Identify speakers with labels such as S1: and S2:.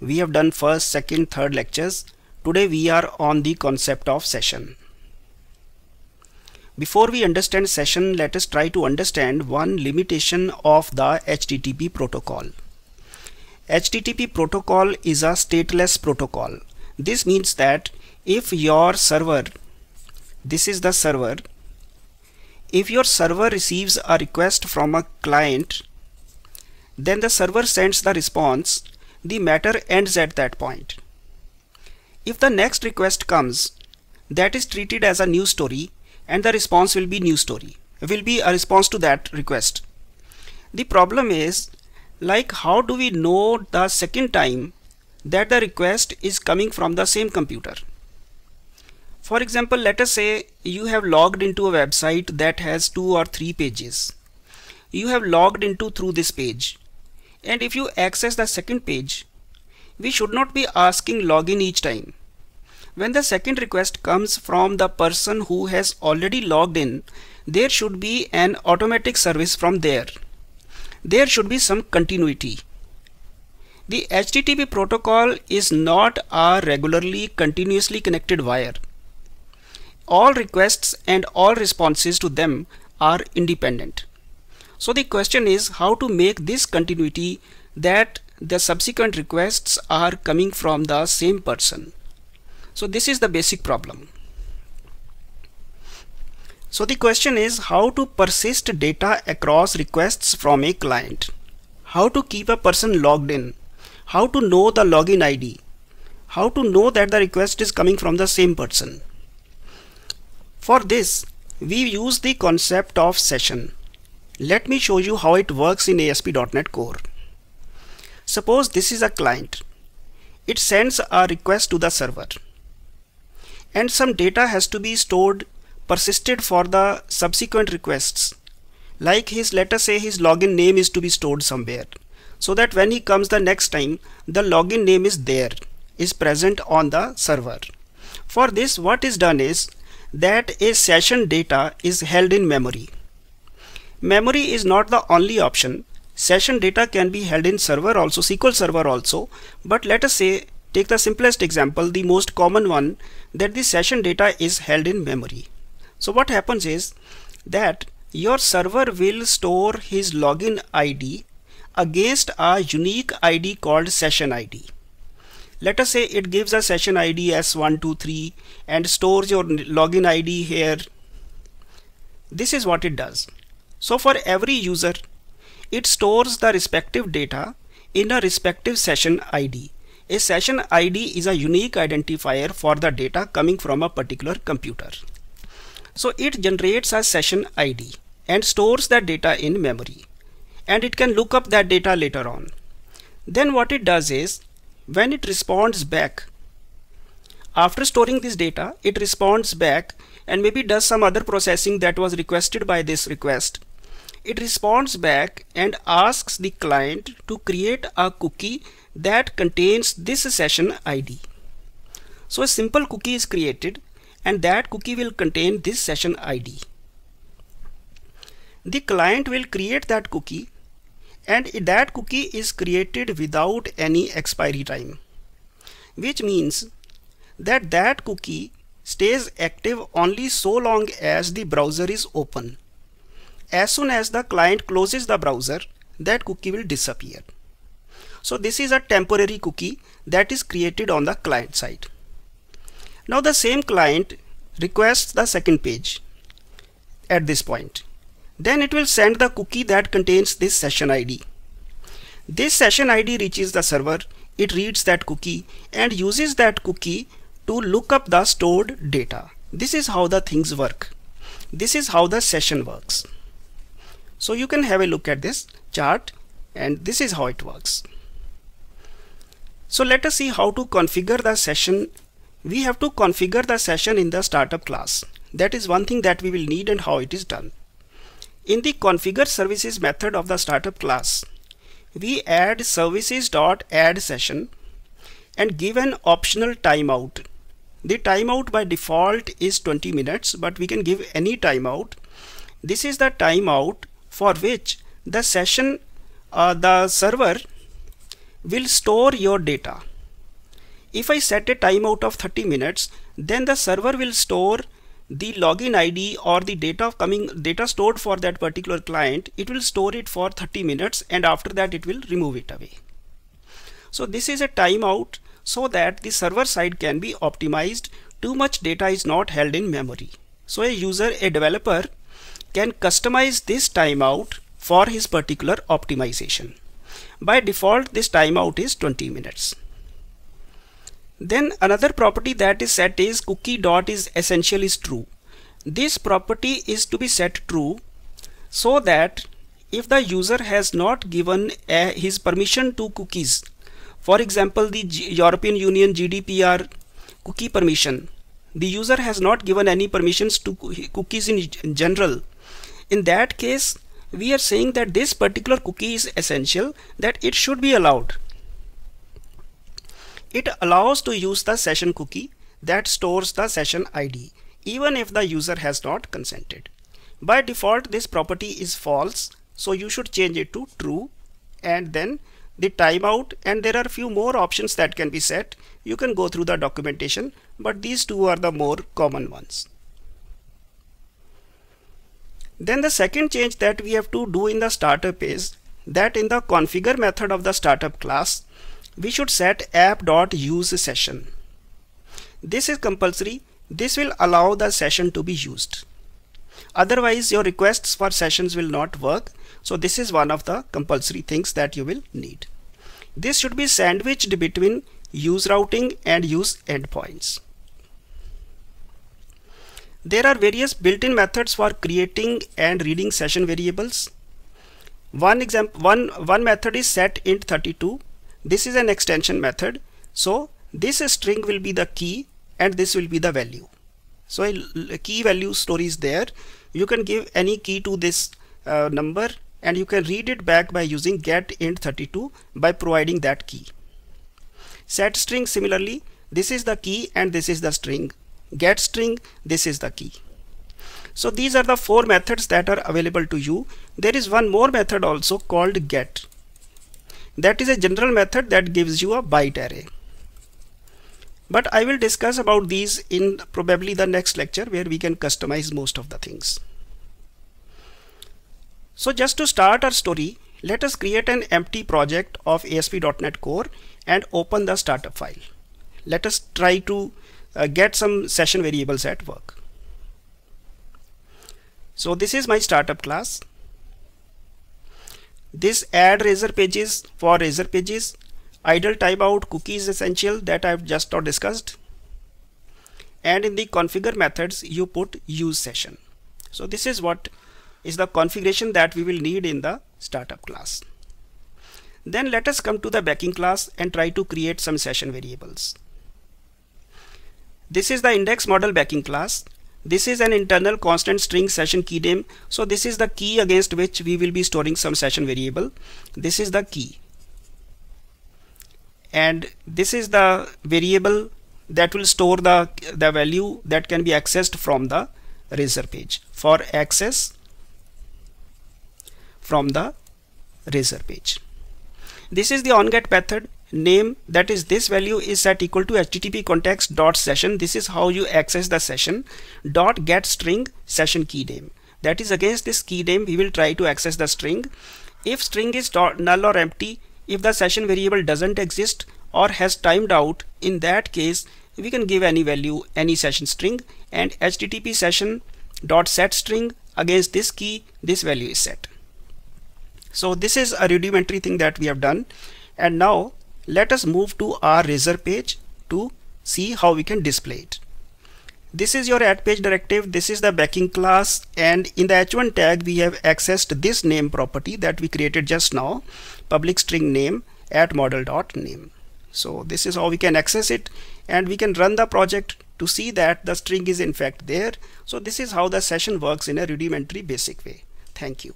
S1: we have done first, second, third lectures. Today we are on the concept of session. Before we understand session, let us try to understand one limitation of the HTTP protocol. HTTP protocol is a stateless protocol. This means that if your server, this is the server, if your server receives a request from a client, then the server sends the response the matter ends at that point. If the next request comes, that is treated as a new story and the response will be new story, will be a response to that request. The problem is like how do we know the second time that the request is coming from the same computer? For example, let us say you have logged into a website that has two or three pages. You have logged into through this page and if you access the second page, we should not be asking login each time. When the second request comes from the person who has already logged in, there should be an automatic service from there. There should be some continuity. The HTTP protocol is not a regularly continuously connected wire. All requests and all responses to them are independent. So the question is how to make this continuity that the subsequent requests are coming from the same person. So this is the basic problem. So the question is how to persist data across requests from a client, how to keep a person logged in, how to know the login ID, how to know that the request is coming from the same person. For this, we use the concept of session. Let me show you how it works in ASP.NET Core. Suppose this is a client. It sends a request to the server. And some data has to be stored persisted for the subsequent requests. Like his let us say his login name is to be stored somewhere. So that when he comes the next time the login name is there is present on the server. For this what is done is that a session data is held in memory Memory is not the only option. Session data can be held in server also, SQL server also. But let us say, take the simplest example, the most common one, that the session data is held in memory. So what happens is that your server will store his login ID against a unique ID called session ID. Let us say it gives a session ID as 123 and stores your login ID here. This is what it does. So for every user, it stores the respective data in a respective session ID. A session ID is a unique identifier for the data coming from a particular computer. So it generates a session ID and stores that data in memory and it can look up that data later on. Then what it does is when it responds back after storing this data it responds back and maybe does some other processing that was requested by this request it responds back and asks the client to create a cookie that contains this session ID. So a simple cookie is created and that cookie will contain this session ID. The client will create that cookie and that cookie is created without any expiry time which means that that cookie stays active only so long as the browser is open as soon as the client closes the browser, that cookie will disappear. So this is a temporary cookie that is created on the client side. Now the same client requests the second page at this point. Then it will send the cookie that contains this session ID. This session ID reaches the server, it reads that cookie and uses that cookie to look up the stored data. This is how the things work. This is how the session works. So you can have a look at this chart and this is how it works. So let us see how to configure the session. We have to configure the session in the startup class. That is one thing that we will need and how it is done. In the configure services method of the startup class, we add services.addSession session and give an optional timeout. The timeout by default is 20 minutes, but we can give any timeout. This is the timeout for which the session uh, the server will store your data. If I set a timeout of 30 minutes, then the server will store the login ID or the data coming data stored for that particular client. It will store it for 30 minutes and after that it will remove it away. So this is a timeout so that the server side can be optimized. Too much data is not held in memory. So a user, a developer can customize this timeout for his particular optimization. By default, this timeout is 20 minutes. Then another property that is set is cookie dot is essential is true. This property is to be set true so that if the user has not given a, uh, his permission to cookies, for example, the G European Union GDPR cookie permission, the user has not given any permissions to cookies in general in that case we are saying that this particular cookie is essential that it should be allowed it allows to use the session cookie that stores the session ID even if the user has not consented. By default this property is false so you should change it to true and then the timeout and there are a few more options that can be set. You can go through the documentation but these two are the more common ones. Then the second change that we have to do in the startup is that in the configure method of the startup class, we should set app.use session. This is compulsory. This will allow the session to be used. Otherwise, your requests for sessions will not work. So this is one of the compulsory things that you will need. This should be sandwiched between use routing and use endpoints. There are various built-in methods for creating and reading session variables. One example, one, one method is set int 32. This is an extension method. So this string will be the key and this will be the value. So a key value store is there. You can give any key to this uh, number and you can read it back by using get int 32 by providing that key. Set string similarly, this is the key and this is the string get string this is the key so these are the four methods that are available to you there is one more method also called get that is a general method that gives you a byte array but I will discuss about these in probably the next lecture where we can customize most of the things so just to start our story let us create an empty project of ASP.NET Core and open the startup file let us try to uh, get some session variables at work. So this is my startup class. This add razor pages for razor pages, idle timeout cookies essential that I've just discussed. And in the configure methods, you put use session. So this is what is the configuration that we will need in the startup class. Then let us come to the backing class and try to create some session variables. This is the index model backing class. This is an internal constant string session key name. So this is the key against which we will be storing some session variable. This is the key. And this is the variable that will store the, the value that can be accessed from the razor page for access from the razor page. This is the onget method name that is this value is set equal to http context dot session this is how you access the session dot get string session key name that is against this key name we will try to access the string if string is dot null or empty if the session variable doesn't exist or has timed out in that case we can give any value any session string and http session dot set string against this key this value is set so this is a rudimentary thing that we have done and now let us move to our Razor page to see how we can display it. This is your add page directive. This is the backing class and in the h1 tag we have accessed this name property that we created just now public string name at model dot name. So this is how we can access it and we can run the project to see that the string is in fact there. So this is how the session works in a rudimentary basic way. Thank you.